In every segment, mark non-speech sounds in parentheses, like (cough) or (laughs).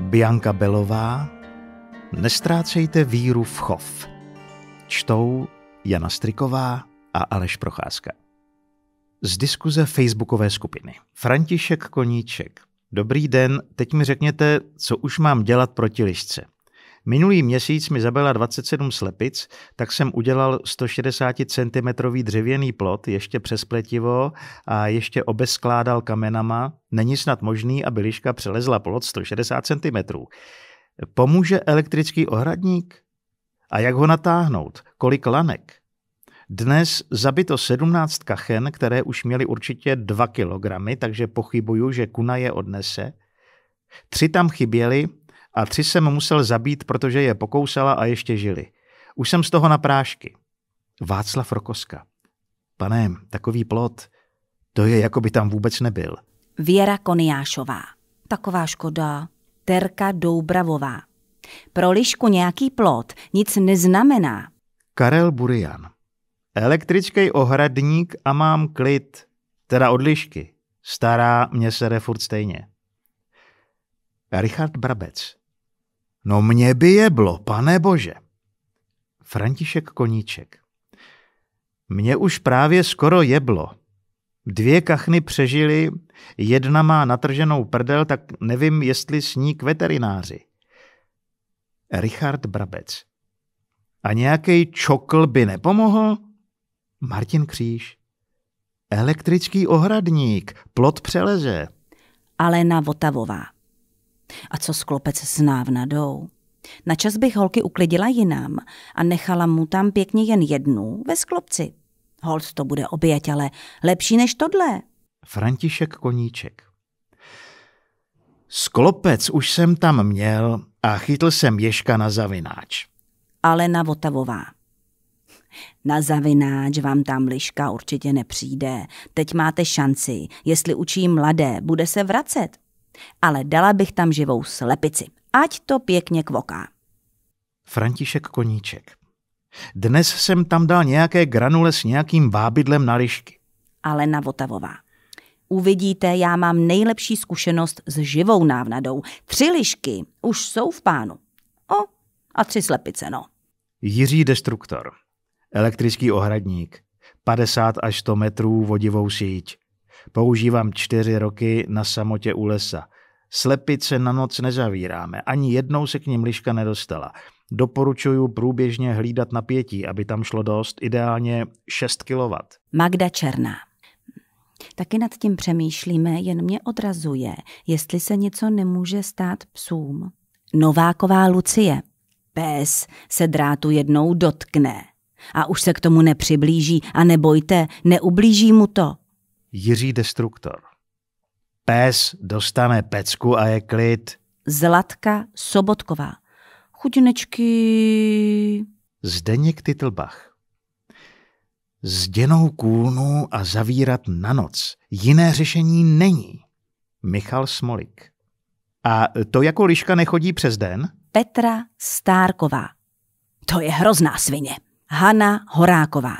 Bianka Belová, Nestrácejte víru v chov. Čtou Jana Striková a Aleš Procházka. Z diskuze facebookové skupiny. František Koníček. Dobrý den, teď mi řekněte, co už mám dělat proti lišce. Minulý měsíc mi zabila 27 slepic, tak jsem udělal 160 cm dřevěný plot, ještě přespletivo a ještě obeskládal kamenama. Není snad možný, aby liška přelezla plot 160 cm. Pomůže elektrický ohradník? A jak ho natáhnout? Kolik lanek? Dnes zabito 17 kachen, které už měly určitě 2 kilogramy, takže pochybuju, že kuna je odnese. Tři tam chyběly, a tři jsem musel zabít, protože je pokousala a ještě žili. Už jsem z toho na prášky. Václav Rokoska. Pane, takový plot, to je, jako by tam vůbec nebyl. Věra Koniášová. Taková škoda. Terka Doubravová. Pro lišku nějaký plot nic neznamená. Karel Burian. Elektrický ohradník a mám klid. Teda od lišky. Stará mě se furt stejně. Richard Brabec. No mě by jeblo, pane bože. František Koníček. Mně už právě skoro jeblo. Dvě kachny přežily, jedna má natrženou prdel, tak nevím, jestli sní k veterináři. Richard Brabec. A nějaký čokl by nepomohl? Martin Kříž. Elektrický ohradník, plot přeleze. Alena Votavová. A co sklopec s návnadou? Na čas bych holky uklidila jinam a nechala mu tam pěkně jen jednu ve sklopci. Holc to bude oběť, ale lepší než tohle. František Koníček Sklopec už jsem tam měl a chytl jsem ješka na zavináč. Ale na Votavová. Na zavináč vám tam liška určitě nepřijde. Teď máte šanci. Jestli učí mladé, bude se vracet ale dala bych tam živou slepici. Ať to pěkně kvoká. František Koníček Dnes jsem tam dal nějaké granule s nějakým vábidlem na lišky. Alena Votavová Uvidíte, já mám nejlepší zkušenost s živou návnadou. Tři lišky už jsou v pánu. O, a tři slepice, no. Jiří Destruktor Elektrický ohradník 50 až 100 metrů vodivou síť. Používám čtyři roky na samotě u lesa. Slepice na noc nezavíráme, ani jednou se k ním liška nedostala. Doporučuju průběžně hlídat napětí, aby tam šlo dost, ideálně 6 kW. Magda Černá. Taky nad tím přemýšlíme, jen mě odrazuje, jestli se něco nemůže stát psům. Nováková Lucie. Pes se drátu jednou dotkne a už se k tomu nepřiblíží a nebojte, neublíží mu to. Jiří Destruktor. Pes dostane pecku a je klid. Zlatka Sobotková. Chudinečky. Zdeněk Titlbach. Zděnou kůlnu a zavírat na noc. Jiné řešení není. Michal Smolik. A to jako liška nechodí přes den? Petra Stárková. To je hrozná svině. Hana Horáková.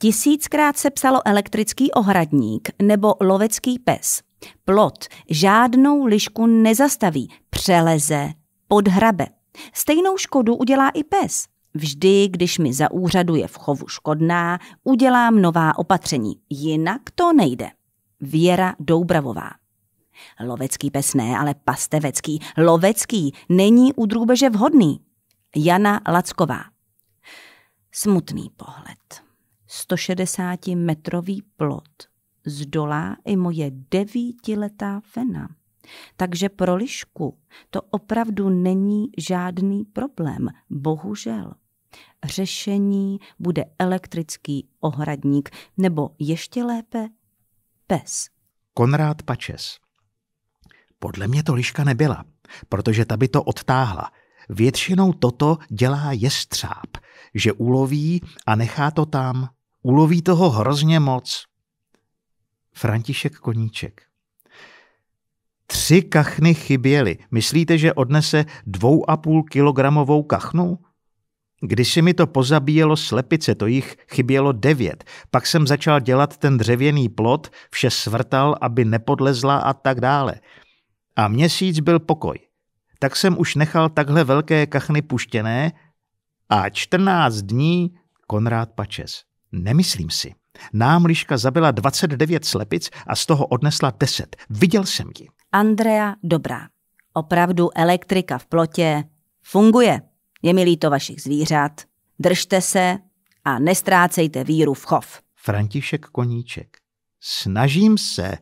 Tisíckrát se psalo elektrický ohradník nebo lovecký pes. Plot žádnou lišku nezastaví, přeleze, podhrabe. Stejnou škodu udělá i pes. Vždy, když mi zaúřaduje v chovu škodná, udělám nová opatření. Jinak to nejde. Věra Doubravová. Lovecký pes ne, ale pastevecký. Lovecký není u drůbeže vhodný. Jana Lacková. Smutný pohled. 160-metrový plot zdolá i moje devítiletá fena. Takže pro lišku to opravdu není žádný problém, bohužel. Řešení bude elektrický ohradník nebo ještě lépe pes. Konrád Pačes. Podle mě to liška nebyla, protože ta by to odtáhla. Většinou toto dělá jestřáb, že uloví a nechá to tam uloví toho hrozně moc. František Koníček. Tři kachny chyběly. Myslíte, že odnese dvou a půl kilogramovou kachnu? Když si mi to pozabíjelo slepice, to jich chybělo devět. Pak jsem začal dělat ten dřevěný plot, vše svrtal, aby nepodlezla a tak dále. A měsíc byl pokoj. Tak jsem už nechal takhle velké kachny puštěné a čtrnáct dní Konrád Pačes. Nemyslím si. Nám liška zabila 29 slepic a z toho odnesla 10. Viděl jsem ji. Andrea Dobrá. Opravdu elektrika v plotě funguje. Je mi líto vašich zvířat. Držte se a nestrácejte víru v chov. František Koníček. Snažím se.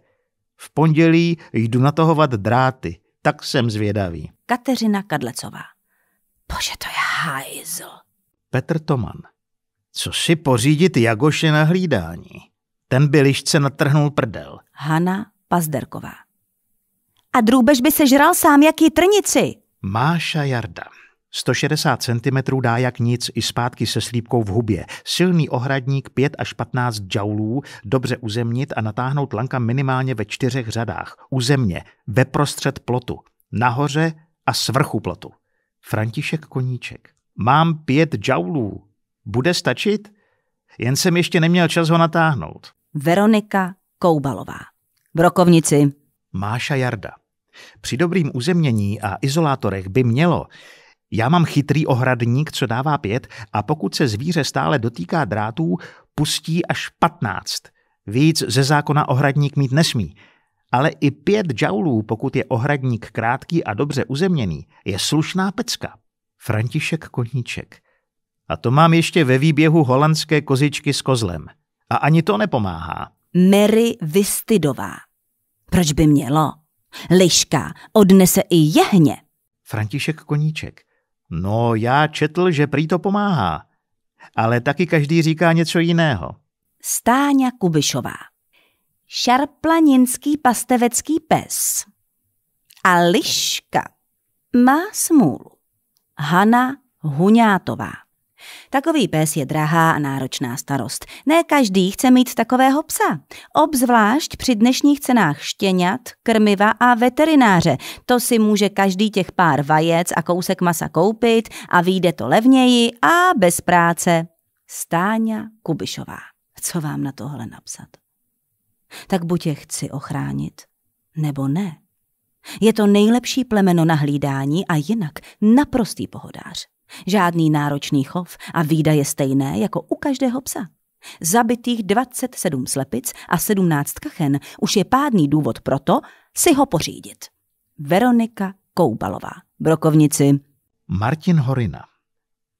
V pondělí jdu natohovat dráty. Tak jsem zvědavý. Kateřina Kadlecová. Bože, to je hajzl. Petr Toman. Co si pořídit Jagoše na hlídání? Ten by lišce natrhnul prdel. Hana Pazderková. A drůbež by se žral sám jaký trnici. Máša Jarda. 160 cm dá jak nic i zpátky se slípkou v hubě. Silný ohradník 5 až 15 džaulů, dobře uzemnit a natáhnout lanka minimálně ve čtyřech řadách. U země, ve prostřed plotu, nahoře a svrchu plotu. František Koníček. Mám pět džaulů, bude stačit? Jen jsem ještě neměl čas ho natáhnout. Veronika Koubalová. Brokovnici. Máša Jarda. Při dobrým uzemění a izolátorech by mělo. Já mám chytrý ohradník, co dává pět a pokud se zvíře stále dotýká drátů, pustí až patnáct. Víc ze zákona ohradník mít nesmí. Ale i pět džaulů, pokud je ohradník krátký a dobře uzemněný, je slušná pecka. František Koníček. A to mám ještě ve výběhu holandské kozičky s kozlem. A ani to nepomáhá. Mary Vystydová. Proč by mělo? Liška odnese i jehně. František Koníček. No, já četl, že prý to pomáhá. Ale taky každý říká něco jiného. Stáňa Kubišová. Šarplaninský pastevecký pes. A liška má smůlu. Hana Hunátová. Takový pes je drahá a náročná starost. Ne každý chce mít takového psa. Obzvlášť při dnešních cenách štěňat, krmiva a veterináře. To si může každý těch pár vajec a kousek masa koupit a vyjde to levněji a bez práce. Stáňa Kubišová. Co vám na tohle napsat? Tak buď je chci ochránit, nebo ne. Je to nejlepší plemeno na hlídání a jinak naprostý pohodář. Žádný náročný chov a výdaje stejné jako u každého psa. Zabitých 27 slepic a 17 kachen už je pádný důvod pro to si ho pořídit. Veronika Koubalová, brokovnici. Martin Horina.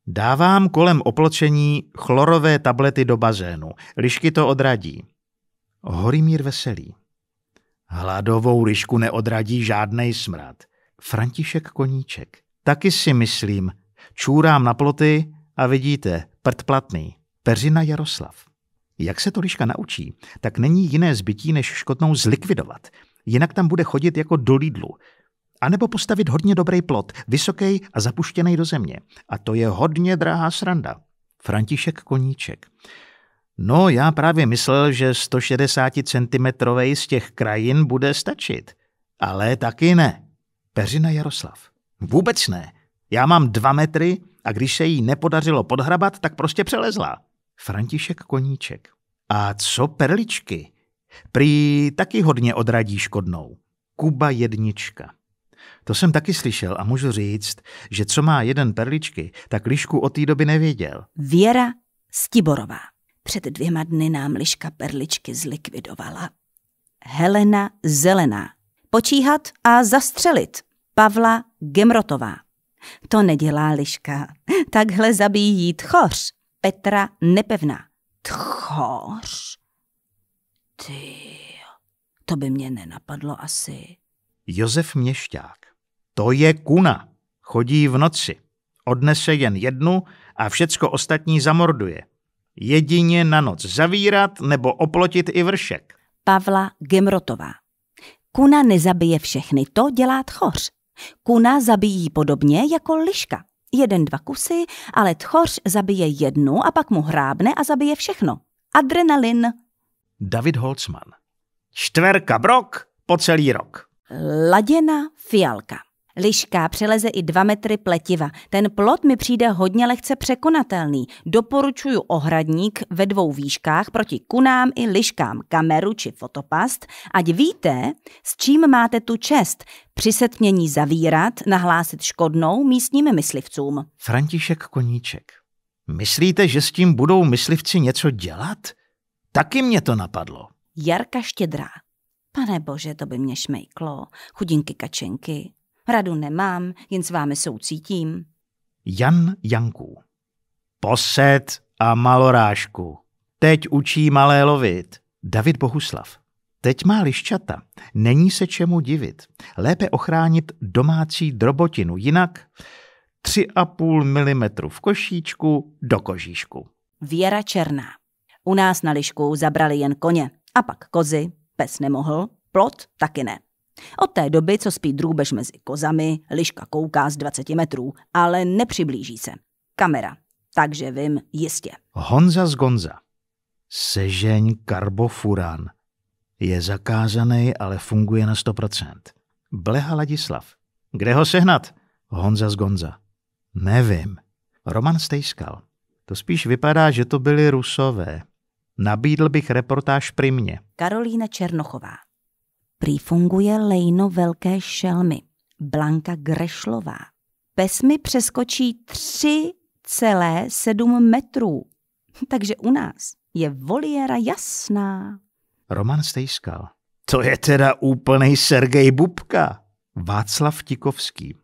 Dávám kolem oplčení chlorové tablety do bazénu. Lišky to odradí. Horimír Veselý. Hladovou lišku neodradí žádnej smrad. František Koníček. Taky si myslím, Čůrám na ploty a vidíte, prd platný. Peřina Jaroslav. Jak se to liška naučí, tak není jiné zbytí, než škotnou zlikvidovat. Jinak tam bude chodit jako do lídlu. A nebo postavit hodně dobrý plot, vysoký a zapuštěný do země. A to je hodně drahá sranda. František Koníček. No, já právě myslel, že 160 cm z těch krajin bude stačit. Ale taky ne. Peřina Jaroslav. Vůbec ne. Já mám dva metry a když se jí nepodařilo podhrabat, tak prostě přelezla. František Koníček. A co perličky? Prý taky hodně odradí škodnou. Kuba jednička. To jsem taky slyšel a můžu říct, že co má jeden perličky, tak Lišku o té doby nevěděl. Věra Stiborová. Před dvěma dny nám Liška perličky zlikvidovala. Helena Zelená. Počíhat a zastřelit. Pavla Gemrotová. To nedělá liška. Takhle zabíjí tchoř. Petra nepevná. Tchoř? Ty, to by mě nenapadlo asi. Josef Měšťák. To je kuna. Chodí v noci. Odnese jen jednu a všecko ostatní zamorduje. Jedině na noc zavírat nebo oplotit i vršek. Pavla Gemrotová. Kuna nezabije všechny, to dělá tchoř. Kuna zabíjí podobně jako liška. Jeden, dva kusy, ale tchoř zabije jednu a pak mu hrábne a zabije všechno. Adrenalin. David Holzman. Čtverka brok po celý rok. Laděna fialka. Liška přeleze i dva metry pletiva. Ten plot mi přijde hodně lehce překonatelný. Doporučuju ohradník ve dvou výškách proti kunám i liškám, kameru či fotopast, ať víte, s čím máte tu čest. Přisetmění zavírat, nahlásit škodnou místním myslivcům. František Koníček. Myslíte, že s tím budou myslivci něco dělat? Taky mě to napadlo. Jarka Štědrá. Pane bože, to by mě šmejklo. Chudinky kačenky. Radu nemám, jen s vámi soucítím. Jan Janků Posed a malorážku. Teď učí malé lovit. David Bohuslav. Teď má lišťata, Není se čemu divit. Lépe ochránit domácí drobotinu. Jinak 3,5 mm v košíčku do kožíšku. Věra Černá. U nás na lišku zabrali jen koně. A pak kozy. Pes nemohl. Plot taky ne. Od té doby, co spí drůbež mezi kozami, liška kouká z 20 metrů, ale nepřiblíží se. Kamera. Takže vím jistě. Honza z Gonza. Sežeň karbofuran. Je zakázaný, ale funguje na 100%. Bleha Ladislav. Kde ho sehnat? Honza z Gonza. Nevím. Roman Stejskal. To spíš vypadá, že to byli rusové. Nabídl bych reportáž pri Karolína Černochová. Prý funguje lejno velké šelmy, Blanka Grešlová. Pes mi přeskočí 3,7 metrů, (laughs) takže u nás je voliéra jasná. Roman Stejskal. To je teda úplný Sergej Bubka. Václav Tikovský.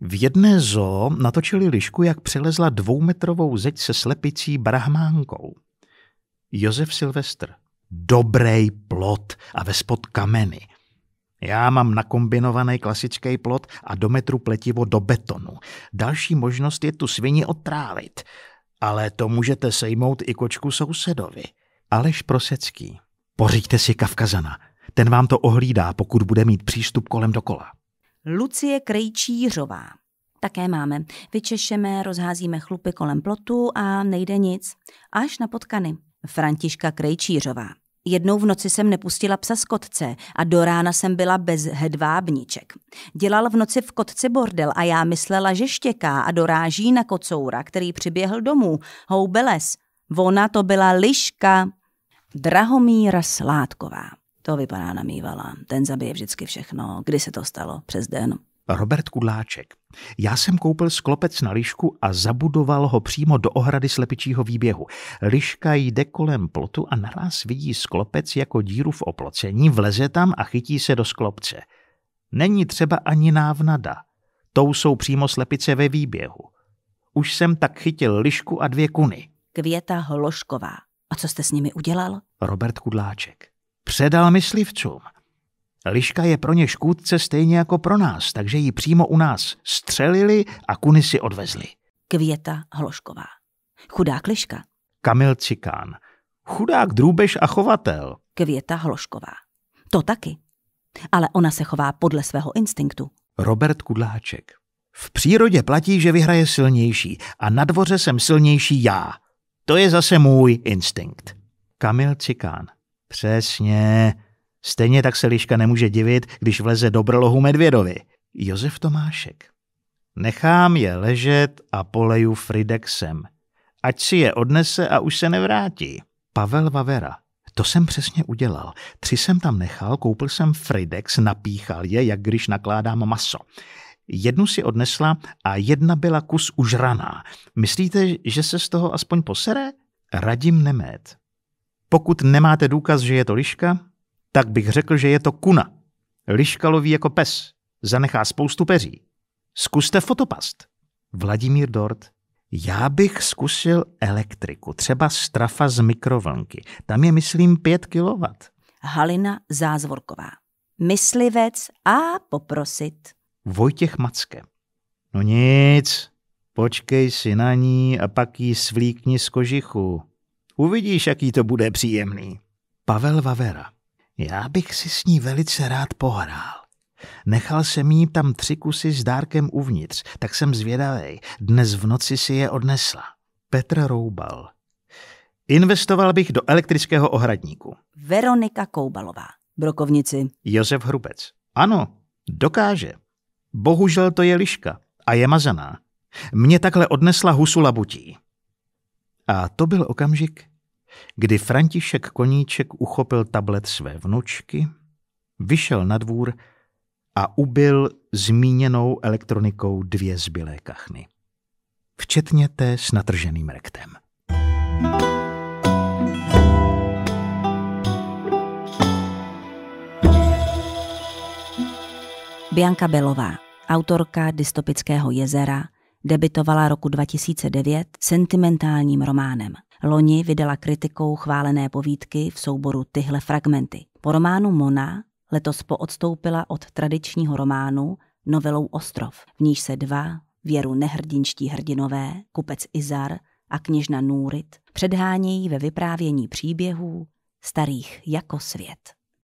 V jedné zoo natočili lišku, jak přelezla dvoumetrovou zeď se slepicí brahmánkou. Josef Silvestr. Dobrý plot a vespod kameny. Já mám nakombinovaný klasický plot a do metru pletivo do betonu. Další možnost je tu svini otrávit, ale to můžete sejmout i kočku sousedovi. Aleš Prosecký. Pořiďte si kavkazana. Ten vám to ohlídá, pokud bude mít přístup kolem dokola. Lucie Krejčířová. Také máme. Vyčešeme, rozházíme chlupy kolem plotu a nejde nic. Až na potkany. Františka Krejčířová. Jednou v noci jsem nepustila psa z kotce a do rána jsem byla bez hedvábníček. Dělal v noci v kotci bordel a já myslela, že štěká a doráží na kocoura, který přiběhl domů. Houbeles, ona to byla liška. Drahomíra Sládková. To vypadá namývala. Ten zabije vždycky všechno. Kdy se to stalo? Přes den. Robert Kudláček. Já jsem koupil sklopec na lišku a zabudoval ho přímo do ohrady slepičího výběhu. Liška jde kolem plotu a naraz vidí sklopec jako díru v oplocení, vleze tam a chytí se do sklopce. Není třeba ani návnada. Tou jsou přímo slepice ve výběhu. Už jsem tak chytil lišku a dvě kuny. Květa Hlošková, A co jste s nimi udělal? Robert Kudláček. Předal myslivcům. Liška je pro ně škůdce stejně jako pro nás, takže ji přímo u nás střelili a kuny si odvezli. Květa Hlošková. Chudák liška. Kamil Cikán. Chudák drůbež a chovatel. Květa Hlošková. To taky. Ale ona se chová podle svého instinktu. Robert Kudláček. V přírodě platí, že vyhraje silnější a na dvoře jsem silnější já. To je zase můj instinkt. Kamil Cikán. Přesně. Stejně tak se liška nemůže divit, když vleze do brlohu medvědovi. Josef Tomášek. Nechám je ležet a poleju Fridexem. Ať si je odnese a už se nevrátí. Pavel Vavera. To jsem přesně udělal. Tři jsem tam nechal, koupil jsem Fridex, napíchal je, jak když nakládám maso. Jednu si odnesla a jedna byla kus užraná. Myslíte, že se z toho aspoň posere? Radím Nemét. Pokud nemáte důkaz, že je to liška, tak bych řekl, že je to kuna. Liška loví jako pes. Zanechá spoustu peří. Zkuste fotopast. Vladimír Dort. Já bych zkusil elektriku, třeba strafa z mikrovlnky. Tam je, myslím, 5 kW. Halina Zázvorková. Myslivec a poprosit. Vojtěch Macke. No nic, počkej si na ní a pak jí svlíkni z kožichu. Uvidíš, jaký to bude příjemný. Pavel Vavera. Já bych si s ní velice rád pohrál. Nechal jsem jí tam tři kusy s dárkem uvnitř, tak jsem zvědavý. Dnes v noci si je odnesla. Petr Roubal. Investoval bych do elektrického ohradníku. Veronika Koubalová. Brokovnici. Josef Hrubec. Ano, dokáže. Bohužel to je liška a je mazaná. Mě takhle odnesla husu labutí. A to byl okamžik, kdy František Koníček uchopil tablet své vnučky, vyšel na dvůr a ubil zmíněnou elektronikou dvě zbylé kachny. Včetně té s natrženým rektem. Bianka Belová, autorka dystopického jezera, debitovala roku 2009 sentimentálním románem – Loni vydala kritikou chválené povídky v souboru Tyhle fragmenty. Po románu Mona letos poodstoupila od tradičního románu novelou Ostrov, v níž se dva, věru nehrdinští hrdinové, kupec Izar a kněžna Núrit, předhánějí ve vyprávění příběhů starých jako svět.